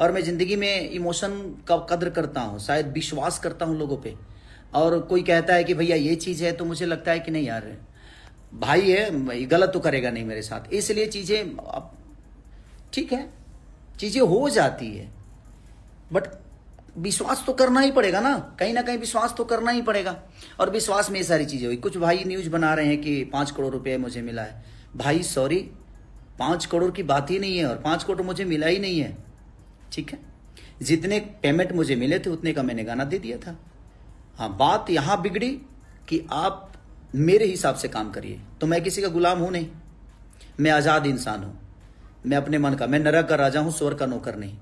और मैं ज़िंदगी में इमोशन का कदर करता हूँ शायद विश्वास करता हूँ लोगों पे और कोई कहता है कि भैया ये चीज़ है तो मुझे लगता है कि नहीं यार भाई है गलत तो करेगा नहीं मेरे साथ इसलिए चीज़ें ठीक है चीज़ें हो जाती है बट विश्वास तो करना ही पड़ेगा ना कहीं ना कहीं विश्वास तो करना ही पड़ेगा और विश्वास में ये सारी चीज़ें हुई कुछ भाई न्यूज़ बना रहे हैं कि पाँच करोड़ रुपये मुझे मिला है भाई सॉरी पाँच करोड़ की बात ही नहीं है और पाँच करोड़ मुझे मिला ही नहीं है ठीक है जितने पेमेंट मुझे मिले थे उतने का मैंने गाना दे दिया था हाँ बात यहां बिगड़ी कि आप मेरे हिसाब से काम करिए तो मैं किसी का गुलाम हूं नहीं मैं आजाद इंसान हूं मैं अपने मन का मैं नरक का राजा हूं स्वर का नौकर नहीं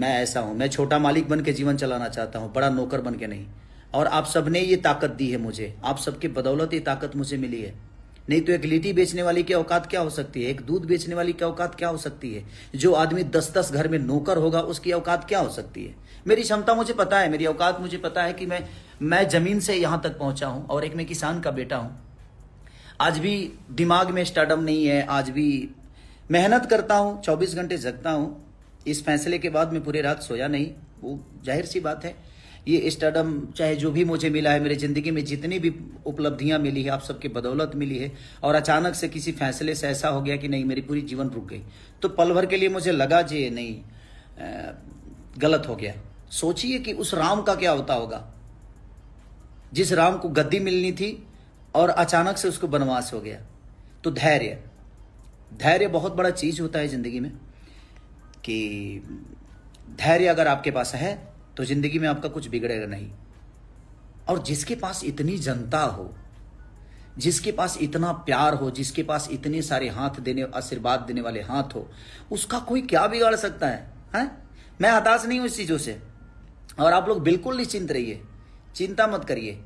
मैं ऐसा हूं मैं छोटा मालिक बन के जीवन चलाना चाहता हूं बड़ा नौकर बन के नहीं और आप सबने ये ताकत दी है मुझे आप सबके बदौलत ये ताकत मुझे मिली है नहीं तो एक लीटी बेचने वाली की औकात क्या हो सकती है एक दूध बेचने वाली की औकात क्या हो सकती है जो आदमी दस दस घर में नौकर होगा उसकी औकात क्या हो सकती है मेरी क्षमता मुझे पता है मेरी औकात मुझे पता है कि मैं मैं जमीन से यहां तक पहुंचा हूं और एक मैं किसान का बेटा हूं आज भी दिमाग में स्टार्टअप नहीं है आज भी मेहनत करता हूं चौबीस घंटे जगता हूं इस फैसले के बाद मैं पूरी रात सोया नहीं वो जाहिर सी बात है ये स्टडम चाहे जो भी मुझे मिला है मेरी ज़िंदगी में जितनी भी उपलब्धियां मिली है आप सबके बदौलत मिली है और अचानक से किसी फैसले से ऐसा हो गया कि नहीं मेरी पूरी जीवन रुक गई तो पल भर के लिए मुझे लगा जी नहीं गलत हो गया सोचिए कि उस राम का क्या होता होगा जिस राम को गद्दी मिलनी थी और अचानक से उसको बनवास हो गया तो धैर्य धैर्य बहुत बड़ा चीज होता है जिंदगी में कि धैर्य अगर आपके पास है तो जिंदगी में आपका कुछ बिगड़ेगा नहीं और जिसके पास इतनी जनता हो जिसके पास इतना प्यार हो जिसके पास इतने सारे हाथ देने आशीर्वाद देने वाले हाथ हो उसका कोई क्या बिगाड़ सकता है, है? मैं हताश नहीं हूं इस चीजों से और आप लोग बिल्कुल निश्चिंत रहिए चिंता मत करिए